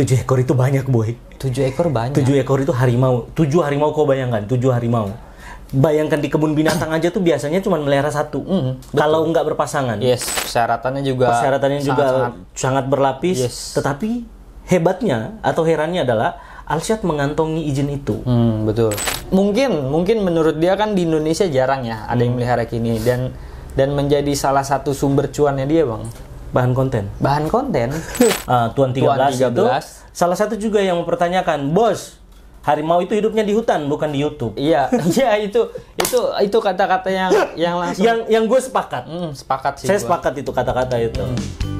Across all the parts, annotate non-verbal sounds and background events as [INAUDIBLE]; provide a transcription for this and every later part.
Tujuh ekor itu banyak, boy. Tujuh ekor banyak. Tujuh ekor itu harimau. Tujuh harimau kau bayangkan, tujuh harimau. Bayangkan di kebun binatang aja tuh biasanya cuma melihara satu. Mm, kalau nggak berpasangan. Yes, persyaratannya juga. Persyaratannya sangat, juga sangat, sangat berlapis. Yes. Tetapi hebatnya atau herannya adalah Alsyad mengantongi izin itu. Hmm, betul. Mungkin, mungkin menurut dia kan di Indonesia jarang ya ada hmm. yang melihara kini dan dan menjadi salah satu sumber cuannya dia, bang. Bahan konten. Bahan konten. uh, [LAUGHS] Tuan 13, Tuan 13 itu. Salah satu juga yang mempertanyakan, "Bos, harimau itu hidupnya di hutan bukan di YouTube." Iya, [LAUGHS] iya itu itu itu kata-kata yang yang langsung yang yang gue sepakat. Mm, sepakat sih. Saya gua. sepakat itu kata-kata itu. Mm.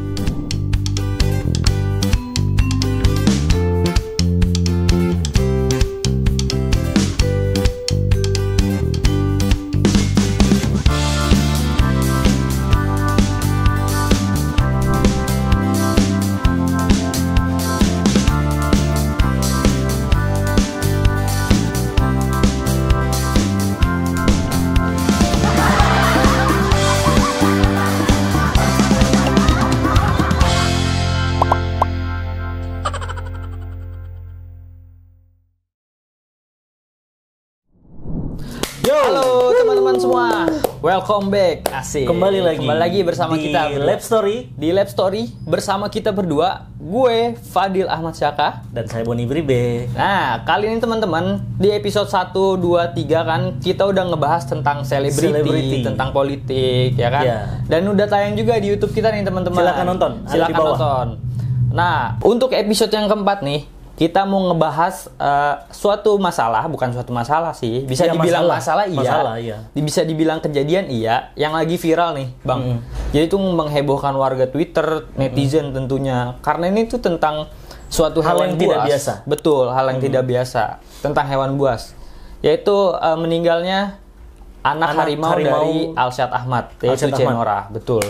Welcome back, asik. Kembali lagi. Kembali lagi bersama di kita di Lab Story. Di Lab Story bersama kita berdua, gue Fadil Ahmad Syaka dan saya Boni Bribe. Nah, kali ini teman-teman di episode satu dua tiga kan kita udah ngebahas tentang selebriti, tentang politik ya kan. Yeah. Dan udah tayang juga di YouTube kita nih teman-teman. Silakan nonton. Silakan nonton. Nah, untuk episode yang keempat nih kita mau ngebahas uh, suatu masalah, bukan suatu masalah sih, bisa ya, dibilang masalah, masalah, iya, masalah, iya. bisa dibilang kejadian iya, yang lagi viral nih, bang. Mm Jadi itu menghebohkan warga Twitter, netizen mm tentunya, karena ini tuh tentang suatu hal, yang, tidak buas. biasa, betul, hal yang mm tidak biasa tentang hewan buas, yaitu uh, meninggalnya anak, anak harimau, harimau dari Alsyad Ahmad, yaitu Cenora, betul.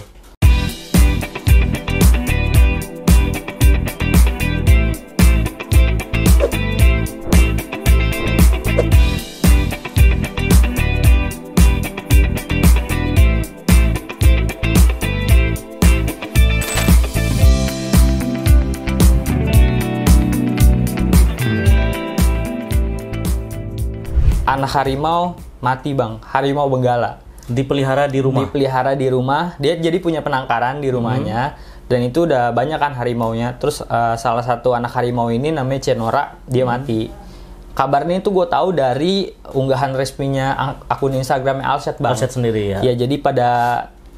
harimau mati bang, harimau benggala. Dipelihara di rumah. Dipelihara di rumah. Dia jadi punya penangkaran di rumahnya. Hmm. Dan itu udah banyak kan harimau-nya. Terus uh, salah satu anak harimau ini namanya Cenora, dia hmm. mati. Kabarnya itu gue tahu dari unggahan resminya akun Instagramnya Alset bang. Alset sendiri ya. Ya jadi pada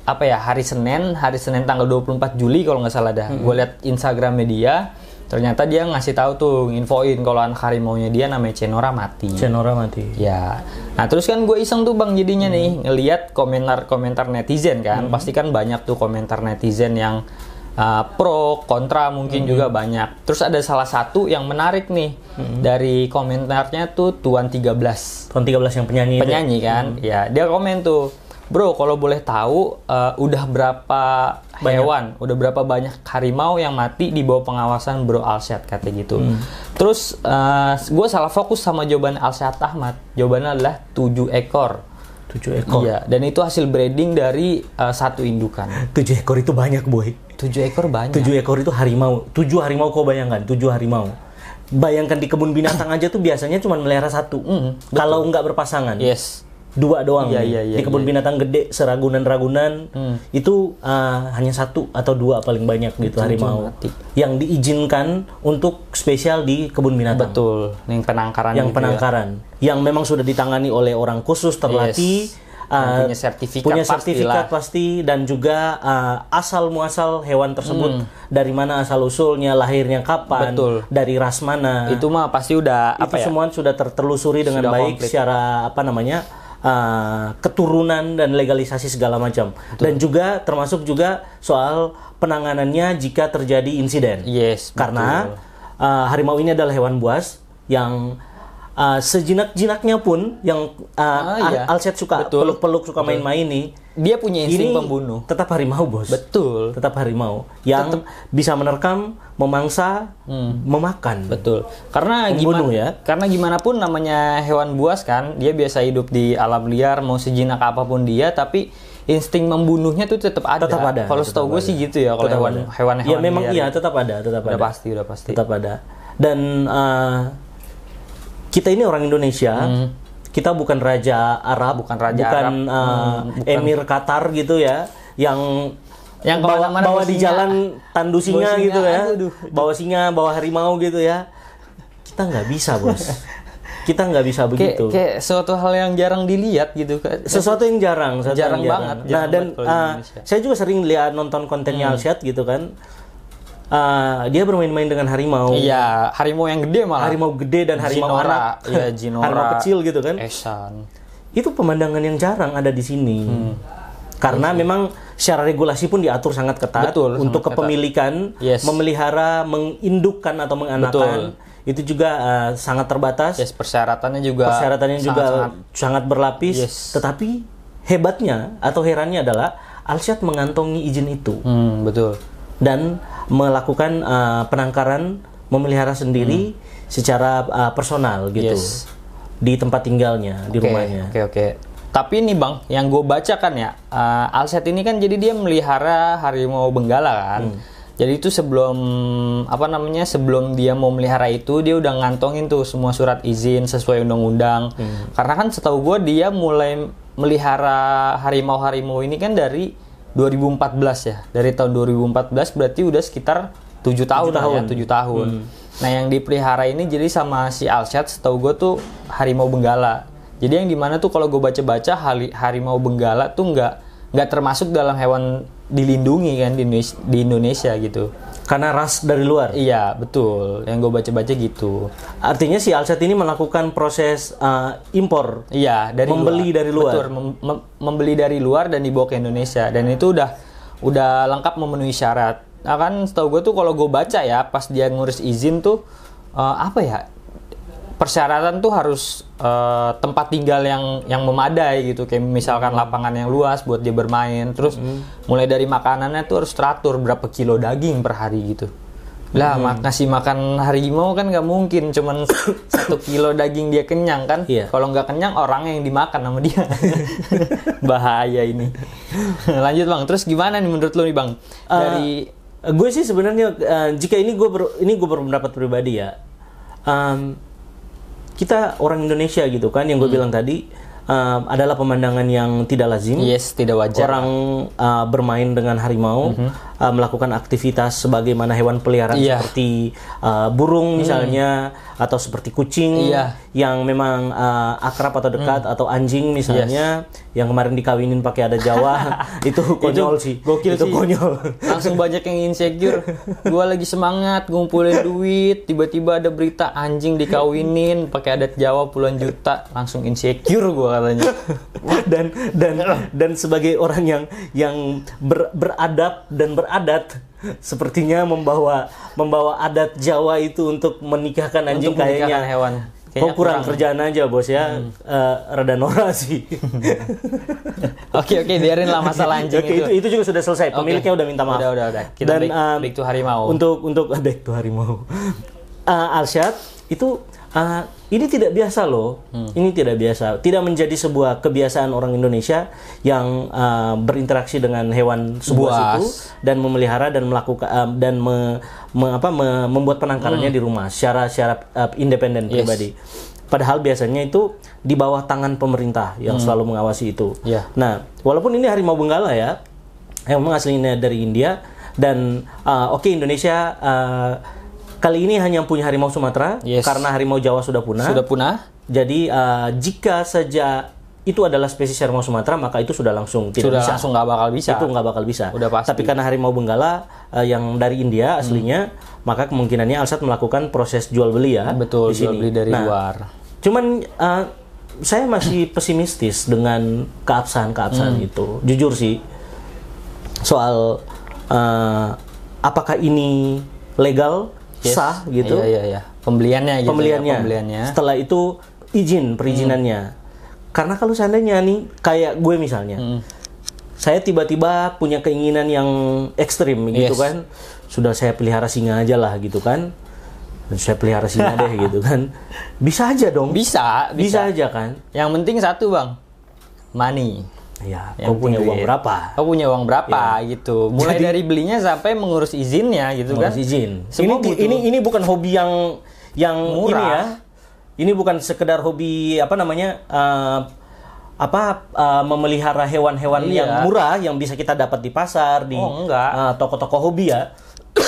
apa ya hari Senin, hari Senin tanggal 24 Juli kalau nggak salah dah. Hmm. Gue lihat Instagram media ternyata dia ngasih tahu tuh nginfoin kalau anak harimaunya dia namanya Cenora mati Cenora mati ya nah terus kan gue iseng tuh bang jadinya hmm. nih ngelihat komentar komentar netizen kan hmm. pasti kan banyak tuh komentar netizen yang uh, pro kontra mungkin -hmm. juga banyak. Terus ada salah satu yang menarik nih -hmm. dari komentarnya tuh Tuan 13. Tuan 13 yang penyanyi. Ya? Penyanyi itu. kan? -hmm. Ya, dia komen tuh, "Bro, kalau boleh tahu uh, udah berapa banyak. hewan udah berapa banyak harimau yang mati di bawah pengawasan Bro Alsyad kata gitu hmm. terus uh, eh, gue salah fokus sama jawaban Alsyad Ahmad jawabannya adalah tujuh ekor Tujuh ekor iya dan itu hasil breeding dari uh, satu indukan Tujuh ekor itu banyak boy Tujuh ekor banyak Tujuh ekor itu harimau tujuh harimau kau bayangkan tujuh harimau bayangkan di kebun binatang aja tuh biasanya cuma melihara satu mm, kalau nggak berpasangan yes dua doang iya, ya. iya, iya, di kebun iya, iya. binatang gede seragunan ragunan hmm. itu uh, hanya satu atau dua paling banyak gitu Cucu harimau mati. yang diizinkan untuk spesial di kebun binatang betul yang penangkaran yang gitu ya. penangkaran ya. yang memang sudah ditangani oleh orang khusus terlatih yes. Uh, punya sertifikat, punya sertifikat pasti dan juga uh, asal muasal hewan tersebut hmm. dari mana asal usulnya lahirnya kapan Betul. dari ras mana itu mah pasti udah itu apa ya? semua sudah tertelusuri dengan sudah baik komplit. secara apa namanya uh, keturunan dan legalisasi segala macam Betul. dan juga termasuk juga soal penanganannya jika terjadi insiden. Yes. Karena Uh, harimau ini adalah hewan buas yang uh, sejinak-jinaknya pun yang uh, ah, iya. Alset suka peluk-peluk suka main-main nih. Dia punya insting ini pembunuh. Tetap harimau, Bos. Betul. Tetap harimau yang tetap. bisa menerkam, memangsa, hmm. memakan. Betul. Karena Pembunuh, gimana ya? Karena gimana pun namanya hewan buas kan, dia biasa hidup di alam liar mau sejinak apapun dia tapi insting membunuhnya tuh tetap ada. Tetap ada. Kalau setahu gue sih gitu ya kalau hewan, hewan Ya memang iya tetap ada, tetap udah ada. pasti, udah pasti. Tetap ada. Dan uh, kita ini orang Indonesia hmm kita bukan raja Arab, bukan raja bukan, Arab, uh, hmm, bukan. emir Qatar gitu ya, yang yang bawa, bawa di jalan tandu singa, gitu ya, aduh. bawa singa, bawa harimau gitu ya, kita nggak bisa bos. [LAUGHS] kita nggak bisa begitu. Kayak, kaya suatu hal yang jarang dilihat gitu. Sesuatu yang jarang, sesuatu jarang, yang banget. Nah, jarang nah dan uh, saya juga sering lihat nonton kontennya hmm. Alsyad gitu kan uh, dia bermain-main dengan harimau. Iya, harimau yang gede malah. Harimau gede dan harimau Jinora. anak. Iya, jinora. [LAUGHS] harimau kecil gitu kan. Esan. Itu pemandangan yang jarang ada di sini. Hmm. Karena iya memang secara regulasi pun diatur sangat ketat Betul, untuk sangat kepemilikan, ketat. Yes. memelihara, mengindukkan atau menganakan. Betul itu juga uh, sangat terbatas. Yes, persyaratannya juga persyaratannya sangat, juga sangat, sangat berlapis. Yes. Tetapi hebatnya atau herannya adalah Alsyad mengantongi izin itu. Hmm, betul dan melakukan uh, penangkaran memelihara sendiri hmm. secara uh, personal gitu yes. di tempat tinggalnya di rumahnya. Oke okay, oke. Okay. Tapi ini bang, yang gue baca kan ya, uh, Alset ini kan jadi dia melihara harimau benggala kan. Hmm. Jadi itu sebelum apa namanya sebelum dia mau melihara itu dia udah ngantongin tuh semua surat izin sesuai undang-undang. Hmm. Karena kan setahu gue dia mulai melihara harimau-harimau ini kan dari 2014 ya dari tahun 2014 berarti udah sekitar tujuh tahun, ya, tahun ya tujuh tahun hmm. nah yang dipelihara ini jadi sama si Alshad setahu gue tuh harimau benggala jadi yang dimana tuh kalau gue baca-baca harimau benggala tuh nggak nggak termasuk dalam hewan dilindungi kan di Indonesia, di Indonesia gitu karena ras dari luar. Iya, betul. Yang gue baca-baca gitu. Artinya si Alset ini melakukan proses uh, impor. Iya, dari membeli luar. dari luar. Betul, mem mem membeli dari luar dan dibawa ke Indonesia. Dan itu udah udah lengkap memenuhi syarat. Nah, kan setahu gue tuh kalau gue baca ya, pas dia ngurus izin tuh uh, apa ya? persyaratan tuh harus uh, tempat tinggal yang yang memadai gitu kayak misalkan hmm. lapangan yang luas buat dia bermain terus hmm. mulai dari makanannya tuh harus teratur berapa kilo daging per hari gitu lah hmm. ngasih makan harimau kan nggak mungkin cuman [COUGHS] satu kilo daging dia kenyang kan yeah. kalau nggak kenyang orang yang dimakan sama dia [LAUGHS] bahaya ini [LAUGHS] lanjut bang terus gimana nih menurut lo nih bang eh, dari gue sih sebenarnya uh, jika ini gue ini gue berpendapat pribadi ya um, kita orang Indonesia gitu kan yang gue hmm. bilang tadi uh, adalah pemandangan yang tidak lazim. Yes, tidak wajar. Orang uh, bermain dengan harimau. Mm -hmm Uh, melakukan aktivitas sebagaimana hewan peliharaan yeah. seperti uh, burung hmm. misalnya atau seperti kucing yeah. yang memang uh, akrab atau dekat hmm. atau anjing misalnya yes. yang kemarin dikawinin pakai ada Jawa [LAUGHS] [LAUGHS] itu konyol itu, sih gokil itu sih. konyol langsung banyak yang insecure gue lagi semangat ngumpulin duit tiba-tiba ada berita anjing dikawinin pakai adat Jawa puluhan juta langsung insecure gue katanya [LAUGHS] dan dan dan sebagai orang yang yang ber, beradab dan ber adat [LAUGHS] sepertinya membawa membawa adat Jawa itu untuk menikahkan anjing untuk menikahkan kayaknya hewan Kayaknya Kok kurang, kurang kerjaan aja bos ya, hmm. uh, eh, rada Nora [LAUGHS] sih. [LAUGHS] oke oke biarin lah masalah anjing okay, itu. itu. Itu juga sudah selesai. Pemiliknya okay. udah minta maaf. Udah udah udah. Kita Dan, back, um, eh, back to harimau. Untuk untuk back to harimau. Uh, Arsyad itu uh, ini tidak biasa loh, hmm. ini tidak biasa, tidak menjadi sebuah kebiasaan orang Indonesia yang uh, berinteraksi dengan hewan sebuah Buas. itu dan memelihara dan melakukan uh, ah, dan me, me, apa, me, membuat penangkarannya hmm. di rumah secara secara uh, independen yes. pribadi. Padahal biasanya itu di bawah tangan pemerintah yang hmm. selalu mengawasi itu. Yeah. Nah, walaupun ini harimau benggala ya, yang memang aslinya dari India dan uh, oke okay, Indonesia. Uh, Kali ini hanya punya harimau Sumatera yes. karena harimau Jawa sudah punah. Sudah punah. Jadi uh, jika saja itu adalah spesies harimau Sumatera maka itu sudah langsung tidak sudah bisa. langsung nggak bakal bisa itu nggak bakal bisa udah pasti tapi karena harimau Benggala uh, yang dari India hmm. aslinya hmm. maka kemungkinannya Alsat melakukan proses jual beli ya betul di jual beli dari nah, luar cuman uh, saya masih [COUGHS] pesimistis dengan keabsahan keabsahan hmm. itu jujur sih soal uh, apakah ini legal yes. sah gitu. Iya, iya, iya. Pembeliannya, gitu ya, pembeliannya. ya, pembeliannya. Setelah itu izin perizinannya. Hmm. Karena kalau seandainya nih kayak gue misalnya, hmm. saya tiba-tiba punya keinginan yang ekstrim gitu kan, sudah saya pelihara singa aja lah gitu kan, saya pelihara singa [LAUGHS] deh gitu kan, bisa aja dong. Bisa, bisa, bisa aja kan. Yang penting satu bang, money Iya. Kau oh, punya uang berapa? Kau punya uang berapa ya. gitu. Mulai Jadi, dari belinya sampai mengurus izinnya gitu mengurus kan. izin. Semua ini, ini ini bukan hobi yang yang Murah. ini ya. Ini bukan sekedar hobi apa namanya uh, apa uh, memelihara hewan-hewan iya. yang murah yang bisa kita dapat di pasar di oh, uh, toko-toko hobi ya. [COUGHS]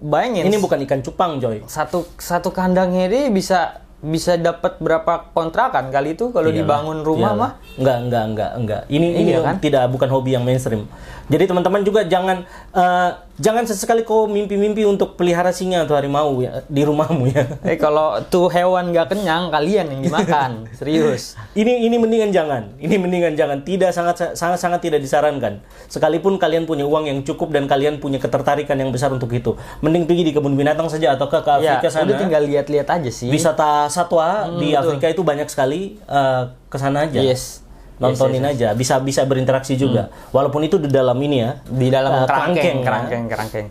banyak Ini bukan ikan cupang, Joy. Satu satu kandangnya ini bisa bisa dapat berapa kontrakan kali itu kalau iyalah, dibangun rumah iyalah. mah? Enggak, enggak, enggak, enggak. Ini ini iya, kan? tidak bukan hobi yang mainstream. Jadi teman-teman juga jangan uh, jangan sesekali kau mimpi-mimpi untuk pelihara singa atau harimau ya di rumahmu ya. [LAUGHS] Eh kalau tuh hewan gak kenyang kalian yang dimakan, [LAUGHS] serius. Ini ini mendingan jangan. Ini mendingan jangan. Tidak sangat sangat sangat tidak disarankan. Sekalipun kalian punya uang yang cukup dan kalian punya ketertarikan yang besar untuk itu, mending pergi di kebun binatang saja atau ke, ke Afrika ya, sana. tinggal lihat-lihat aja sih. Wisata satwa hmm, di betul. Afrika itu banyak sekali uh, ke aja. Yes Iya, nontonin yes, yes, yes. aja bisa bisa berinteraksi juga hmm. walaupun itu di dalam ini ya di dalam uh, kerangkeng kerangkeng kerangkeng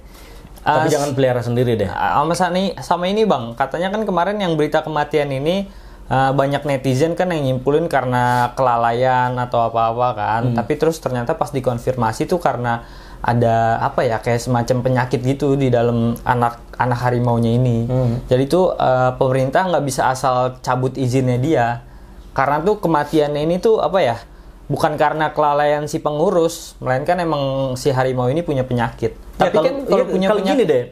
tapi jangan pelihara sendiri deh sama ini sama ini bang katanya kan kemarin yang berita kematian ini uh, banyak netizen kan yang nyimpulin karena kelalaian atau apa apa kan hmm. tapi terus ternyata pas dikonfirmasi tuh karena ada apa ya kayak semacam penyakit gitu di dalam anak anak nya ini. Hmm. Jadi tuh uh, pemerintah nggak bisa asal cabut izinnya dia karena tuh kematian ini tuh apa ya bukan karena kelalaian si pengurus melainkan emang si harimau ini punya penyakit ya, tapi kalau, kan kalau iya, punya kalau penyakit gini deh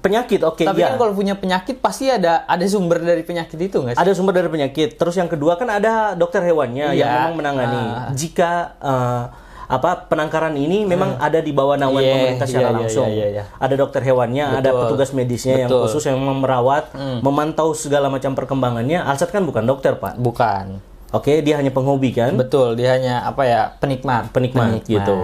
penyakit oke okay, tapi ya. kan kalau punya penyakit pasti ada ada sumber dari penyakit itu nggak sih ada sumber dari penyakit terus yang kedua kan ada dokter hewannya ya. yang iya. memang menangani uh. jika uh, apa penangkaran ini memang hmm. ada di bawah naungan yeah, pemerintah secara yeah, iya, langsung. Yeah, yeah, yeah. Ada dokter hewannya, Betul. ada petugas medisnya Betul. yang khusus yang merawat, hmm. memantau segala macam perkembangannya. Alsat kan bukan dokter, Pak. Bukan. Oke, dia hanya penghobi kan? Betul, dia hanya apa ya penikmat. Penikmat, penikmat. gitu.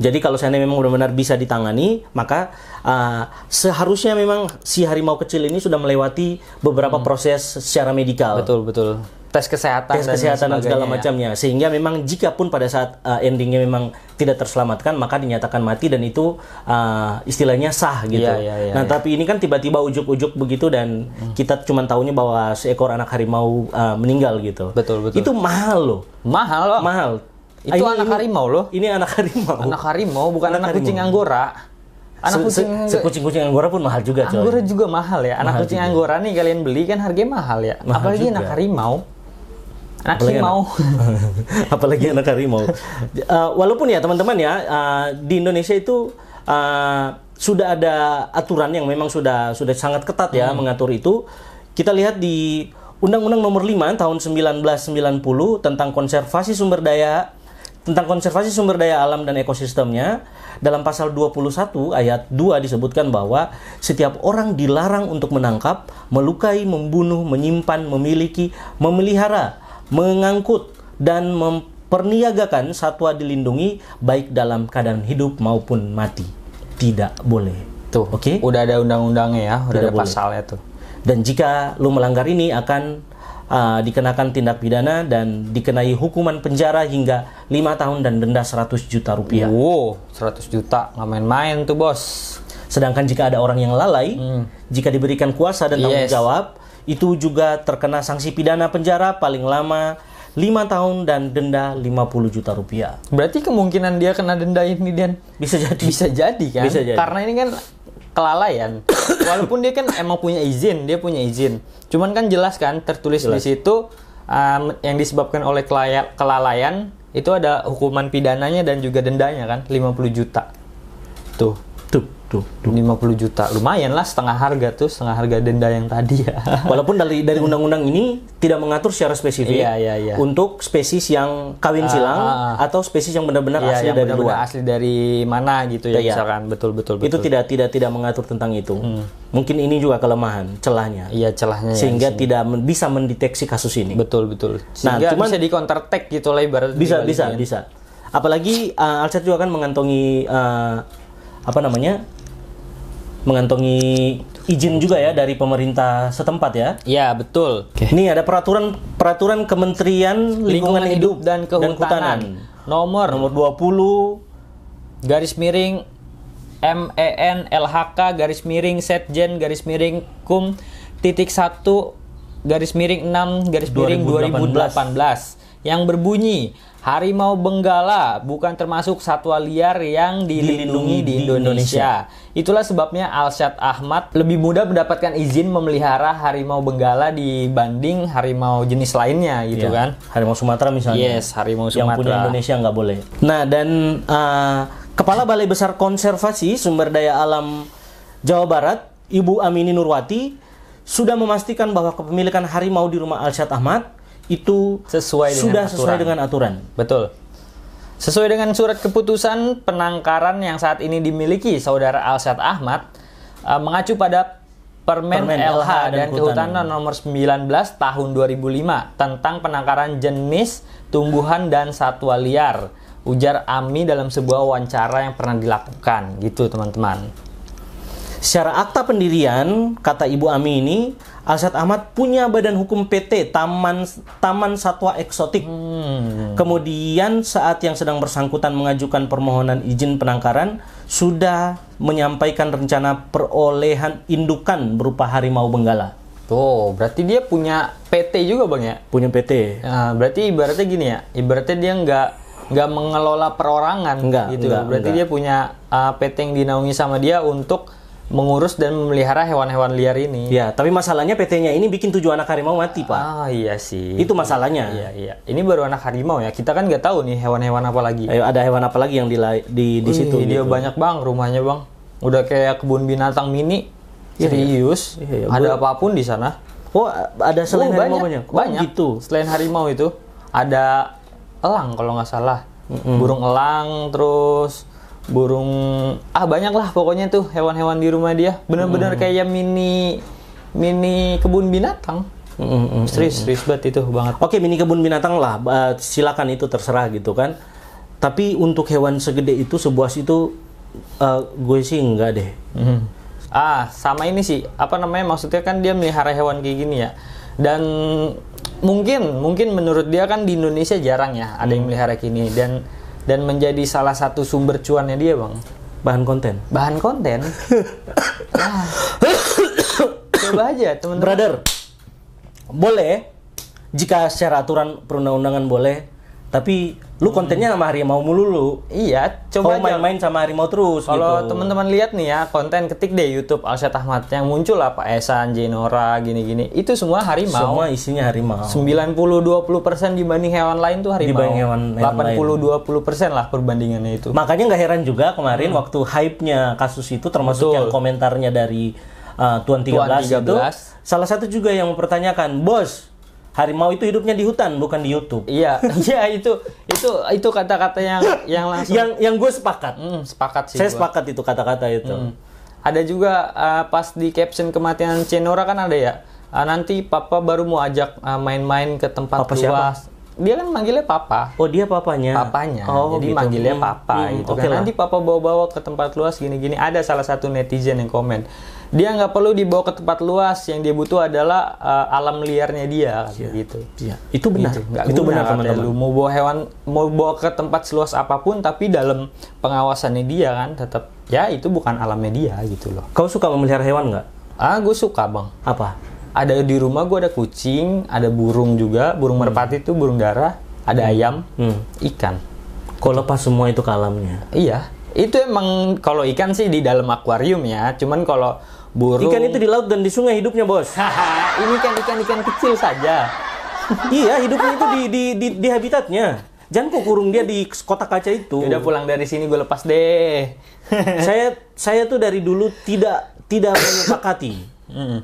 Jadi kalau saya memang benar-benar bisa ditangani, maka uh, seharusnya memang si harimau kecil ini sudah melewati beberapa hmm. proses secara medikal. Betul, betul tes kesehatan tes kesehatan dan, dan segala macamnya sehingga memang jika pun pada saat uh, endingnya memang tidak terselamatkan maka dinyatakan mati dan itu uh, istilahnya sah gitu. Ya, ya, ya, nah iya. tapi ini kan tiba-tiba ujuk-ujuk begitu dan hmm. kita cuma tahunya bahwa seekor anak harimau uh, meninggal gitu. Betul betul. Itu mahal loh. Mahal loh. Mahal. Itu ah, ini, anak harimau loh. Ini anak harimau. Anak harimau bukan anak, anak harimau. kucing anggora. Anak se, kucing se, kucing-kucing anggora pun mahal juga, coy. Anggora juga mahal ya. Anak mahal kucing juga. anggora nih kalian beli kan harganya mahal ya. Mahal Apalagi juga. anak harimau anak apalagi harimau. Anak, [LAUGHS] apalagi anak harimau. Uh, [LAUGHS] eh, walaupun ya teman-teman ya uh, di Indonesia itu uh, sudah ada aturan yang memang sudah sudah sangat ketat ya hmm. mengatur itu. Kita lihat di Undang-Undang Nomor 5 tahun 1990 tentang konservasi sumber daya tentang konservasi sumber daya alam dan ekosistemnya dalam pasal 21 ayat 2 disebutkan bahwa setiap orang dilarang untuk menangkap, melukai, membunuh, menyimpan, memiliki, memelihara mengangkut dan memperniagakan satwa dilindungi baik dalam keadaan hidup maupun mati. Tidak boleh. Tuh, oke? Okay? Udah ada undang-undangnya ya, udah Tidak ada boleh. pasalnya tuh. Dan jika lu melanggar ini akan uh, dikenakan tindak pidana dan dikenai hukuman penjara hingga lima tahun dan denda 100 juta rupiah. Wow, 100 juta nggak main-main tuh bos. Sedangkan jika ada orang yang lalai, hmm. jika diberikan kuasa dan tanggung yes. jawab, itu juga terkena sanksi pidana penjara paling lama 5 tahun dan denda 50 juta rupiah. Berarti kemungkinan dia kena denda ini Dan bisa jadi. Bisa jadi kan? Bisa jadi. Karena ini kan kelalaian. [COUGHS] Walaupun dia kan emang punya izin, dia punya izin. Cuman kan jelas kan tertulis jelas. di situ um, yang disebabkan oleh kelalaian itu ada hukuman pidananya dan juga dendanya kan 50 juta. Tuh. Tuh tuh, 50 juta lumayan lah setengah harga tuh setengah harga denda yang tadi ya [LAUGHS] walaupun dari dari undang-undang ini tidak mengatur secara spesifik iya, iya, iya. untuk spesies yang kawin ah, silang uh, uh, atau spesies yang benar-benar iya, asli yang dari benar -benar luar asli dari mana gitu ya, iya. misalkan betul, betul betul itu tidak tidak tidak mengatur tentang itu hmm. mungkin ini juga kelemahan celahnya iya celahnya ya, sehingga ya, tidak men bisa mendeteksi kasus ini betul betul nah, sehingga nah cuman bisa di counter tag gitu lah ibarat bisa bisa bisa apalagi uh, juga kan mengantongi uh, apa namanya mengantongi izin juga ya dari pemerintah setempat ya. ya betul. Okay. Nih ada peraturan peraturan Kementerian Lingkungan, Lingkungan Hidup, dan Kehutanan. Dan Kehutanan. Nomor nomor 20 garis miring MEN LHK garis miring Setjen garis miring Kum titik satu garis miring 6 garis miring 2018, 2018 yang berbunyi Harimau Benggala bukan termasuk satwa liar yang dilindungi di, di Indonesia. Indonesia. Itulah sebabnya Alsyad Ahmad lebih mudah mendapatkan izin memelihara harimau Benggala dibanding harimau jenis lainnya gitu yeah. kan. Harimau Sumatera misalnya. Yes, harimau Sumatera. Yang punya Indonesia nggak boleh. Nah, dan uh, Kepala Balai Besar Konservasi Sumber Daya Alam Jawa Barat, Ibu Amini Nurwati, sudah memastikan bahwa kepemilikan harimau di rumah Alsyad Ahmad itu sesuai sudah dengan sesuai aturan. dengan aturan. Betul. Sesuai dengan surat keputusan penangkaran yang saat ini dimiliki saudara Alsyad Ahmad uh, mengacu pada Permen, Permen LH, LH dan, dan Kehutanan Nomor 19 Tahun 2005 tentang penangkaran jenis tumbuhan dan satwa liar, ujar Ami dalam sebuah wawancara yang pernah dilakukan, gitu teman-teman. Secara akta pendirian, kata Ibu Ami ini, aset Ahmad punya badan hukum PT Taman Taman Satwa Eksotik. Hmm. Kemudian saat yang sedang bersangkutan mengajukan permohonan izin penangkaran sudah menyampaikan rencana perolehan indukan berupa harimau benggala. Tuh, berarti dia punya PT juga bang ya? Punya PT. Nah, berarti ibaratnya gini ya, ibaratnya dia nggak nggak mengelola perorangan, enggak, gitu. Enggak, ya. berarti enggak. dia punya uh, ah, PT yang dinaungi sama dia untuk mengurus dan memelihara hewan-hewan liar ini. Ya, tapi masalahnya PT-nya ini bikin tujuh anak harimau mati, Pak. Ah, iya sih. Itu masalahnya. Iya, iya. Ini baru anak harimau ya. Kita kan nggak tahu nih hewan-hewan apa lagi. Ayo, ada hewan apa lagi yang di di, di Wih, situ? Dia gitu. banyak bang, rumahnya bang. Udah kayak kebun binatang mini. Iya, iya. Serius. Iya, iya, ada gue... apapun di sana. Oh, ada oh, selain oh, harimau banyak. Banyak. Oh, banyak. Gitu. Selain harimau itu ada elang kalau nggak salah. Mm -hmm. Burung elang, terus burung ah banyak lah pokoknya tuh hewan-hewan di rumah dia benar-benar hmm. kayak mini mini kebun binatang hmm, hmm, serius, serius banget itu banget. Oke, mini kebun binatang lah, silakan itu terserah gitu kan. Tapi untuk hewan segede itu, sebuah itu, uh, gue sih enggak deh. hmm. Ah, sama ini sih. Apa namanya? Maksudnya kan dia melihara hewan kayak gini ya. Dan mungkin, mungkin menurut dia kan di Indonesia jarang ya ada yang mm. melihara kini. Dan dan menjadi salah satu sumber cuannya dia bang bahan konten bahan konten ah. [COUGHS] coba aja teman-teman brother boleh jika secara aturan perundang-undangan boleh tapi lu hmm. kontennya sama harimau mulu lu iya coba oh, main-main sama harimau terus kalau gitu. teman-teman lihat nih ya konten ketik deh YouTube Alset Ahmad yang muncul lah Pak Esan Jenora gini-gini itu semua harimau semua isinya harimau 90 20% persen dibanding hewan lain tuh harimau dibanding hewan, hewan 80 20 persen lah perbandingannya itu makanya nggak heran juga kemarin hmm. waktu hype-nya kasus itu termasuk Betul. yang komentarnya dari uh, Tuan 13, Tuan 13 itu salah satu juga yang mempertanyakan bos harimau itu hidupnya di hutan bukan di YouTube. Iya, [LAUGHS] iya itu itu itu kata-kata yang yang langsung yang yang gue sepakat. Mm, sepakat sih. Saya gua. sepakat itu kata-kata itu. Mm. Ada juga uh, pas di caption kematian Cenora kan ada ya. Uh, nanti papa baru mau ajak uh, main-main uh, ke tempat papa luas. Siapa? Dia kan manggilnya papa. Oh, dia papanya. Papanya. Oh, Jadi gitu. manggilnya hmm. papa hmm, gitu kan. lah. Nanti papa bawa-bawa ke tempat luas gini-gini. Ada salah satu netizen yang komen dia nggak perlu dibawa ke tempat luas yang dia butuh adalah uh, alam liarnya dia ya, gitu ya. itu benar gitu. itu benar teman-teman lu mau bawa hewan mau bawa ke tempat seluas apapun tapi dalam pengawasannya dia kan tetap ya itu bukan alamnya dia gitu loh kau suka memelihara hewan nggak ah gue suka bang apa ada di rumah gue ada kucing ada burung juga burung hmm. merpati itu burung darah ada hmm. ayam hmm. ikan kau lepas semua itu ke alamnya iya itu emang kalau ikan sih di dalam akuarium ya. Cuman kalau burung Ikan itu di laut dan di sungai hidupnya, Bos. [LAUGHS] Ini kan ikan-ikan kecil saja. iya, hidupnya itu di di di, di habitatnya. Jangan kok kurung dia di kotak kaca itu. Udah pulang dari sini gue lepas deh. [LAUGHS] saya saya tuh dari dulu tidak tidak menyepakati.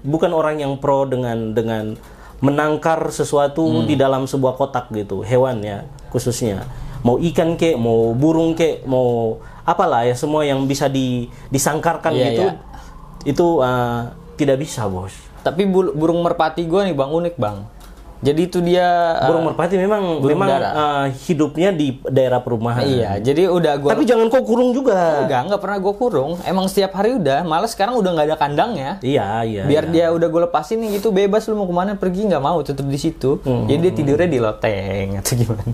Bukan orang yang pro dengan dengan menangkar sesuatu hmm. di dalam sebuah kotak gitu, hewan ya khususnya. Mau ikan kek, mau burung kek, mau apalah ya semua yang bisa di, disangkarkan yeah, gitu yeah. itu uh, tidak bisa bos tapi burung merpati gue nih bang unik bang jadi itu dia eh, burung merpati memang burung memang uh, hidupnya di daerah perumahan. Iya, jadi udah gue Tapi jangan kok kurung juga. Enggak, enggak pernah gue kurung. Emang setiap hari udah, malah sekarang udah nggak ada kandangnya. Iya, iya. Biar iya. dia udah gue lepasin nih gitu bebas lu mau kemana pergi nggak mau tetap di situ. Hmm. Jadi dia hmm, tidurnya hmm. di loteng atau gimana.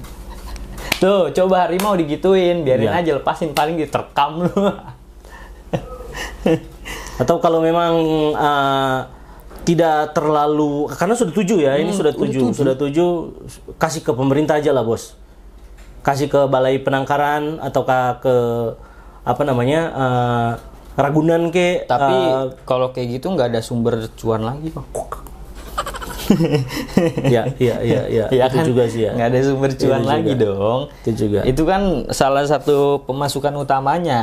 Tuh, coba harimau digituin, biarin ya. aja lepasin paling diterkam lu. Atau kalau memang uh, tidak terlalu karena sudah tujuh ya, hmm, ini sudah tujuh, tujuh, sudah tujuh kasih ke pemerintah aja lah, Bos. Kasih ke Balai Penangkaran ataukah ke apa namanya? Uh, Ragunan ke Tapi uh, kalau kayak gitu nggak ada sumber cuan lagi, Pak. [LAUGHS] ya, ya, ya, ya. ya itu kan, juga sih ya. Nggak ada sumber cuan itu lagi juga. dong. Itu juga. Itu kan salah satu pemasukan utamanya.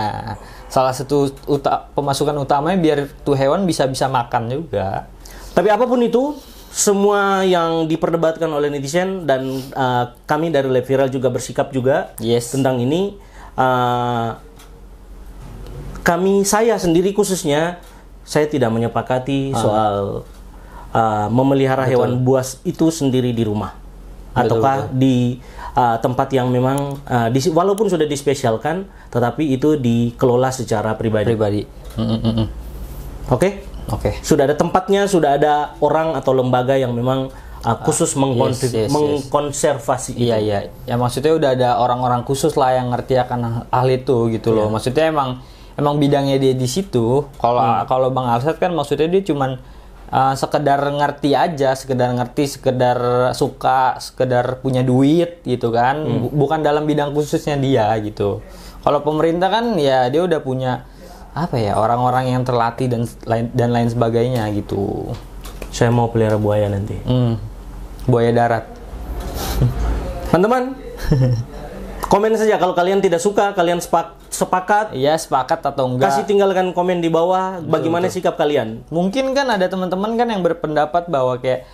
Salah satu uta pemasukan utamanya biar tuh hewan bisa bisa makan juga. Tapi apapun itu, semua yang diperdebatkan oleh netizen dan uh, kami dari Live Viral juga bersikap juga yes. tentang ini. Uh, kami saya sendiri khususnya saya tidak menyepakati uh. soal uh, memelihara betul. hewan buas itu sendiri di rumah ataukah betul, di uh, tempat yang memang uh, walaupun sudah dispesialkan tetapi itu dikelola secara pribadi. Pribadi. Mm, mm, mm, mm. Oke. Okay? Oke. Okay. Sudah ada tempatnya, sudah ada orang atau lembaga yang memang uh, ah, khusus ah, yes, yes, mengkonservasi. Yes. Iya iya. Ya maksudnya udah ada orang-orang khusus lah yang ngerti akan hal itu gitu yeah. loh. Iya. Maksudnya emang emang bidangnya dia di situ. Kalau hmm. kalau Bang Alsat kan maksudnya dia cuman uh, sekedar ngerti aja, sekedar ngerti, sekedar suka, sekedar punya duit gitu kan, hmm. bukan dalam bidang khususnya dia gitu. Kalau pemerintah kan ya dia udah punya apa ya orang-orang yang terlatih dan lain dan lain sebagainya gitu. Saya mau pelihara buaya nanti. Hmm. Buaya darat. Teman-teman. [LAUGHS] Komen saja kalau kalian tidak suka, kalian sepak, sepakat. Iya, sepakat atau enggak. Kasih tinggalkan komen di bawah bagaimana betul. sikap kalian. Mungkin kan ada teman-teman kan yang berpendapat bahwa kayak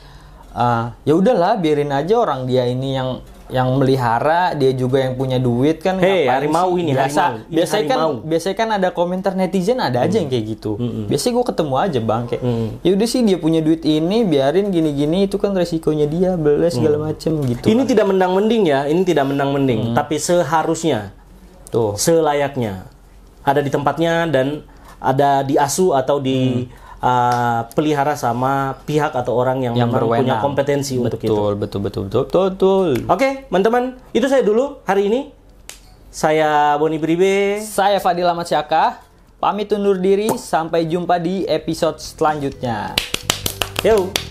uh, ya udahlah biarin aja orang dia ini yang yang melihara dia juga yang punya duit kan hey, mau ini biasa harimau. biasanya kan biasanya kan ada komentar netizen ada aja hmm. yang kayak gitu hmm. biasanya gue ketemu aja bang kayak hmm. ya udah sih dia punya duit ini biarin gini gini itu kan resikonya dia beles hmm. segala hmm. macem gitu ini kan. tidak mendang mending ya ini tidak mendang mending hmm. tapi seharusnya tuh selayaknya ada di tempatnya dan ada di asu atau di hmm uh, pelihara sama pihak atau orang yang, yang memang punya kompetensi betul, untuk itu. Betul, betul, betul, betul, betul. Oke, okay, teman-teman, itu saya dulu hari ini. Saya Boni Bribe. Saya Fadil Ahmad Pamit undur diri, sampai jumpa di episode selanjutnya. Yo.